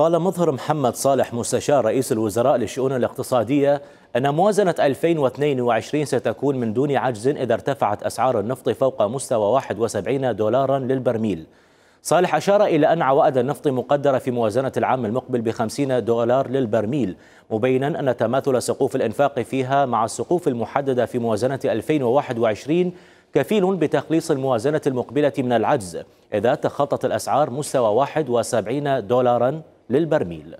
قال مظهر محمد صالح مستشار رئيس الوزراء للشؤون الاقتصادية أن موازنة 2022 ستكون من دون عجز إذا ارتفعت أسعار النفط فوق مستوى 71 دولارا للبرميل صالح أشار إلى أن عوائد النفط مقدرة في موازنة العام المقبل ب 50 دولار للبرميل مبينا أن تماثل سقوف الإنفاق فيها مع السقوف المحددة في موازنة 2021 كفيل بتخليص الموازنة المقبلة من العجز إذا تخطت الأسعار مستوى 71 دولارا للبرميل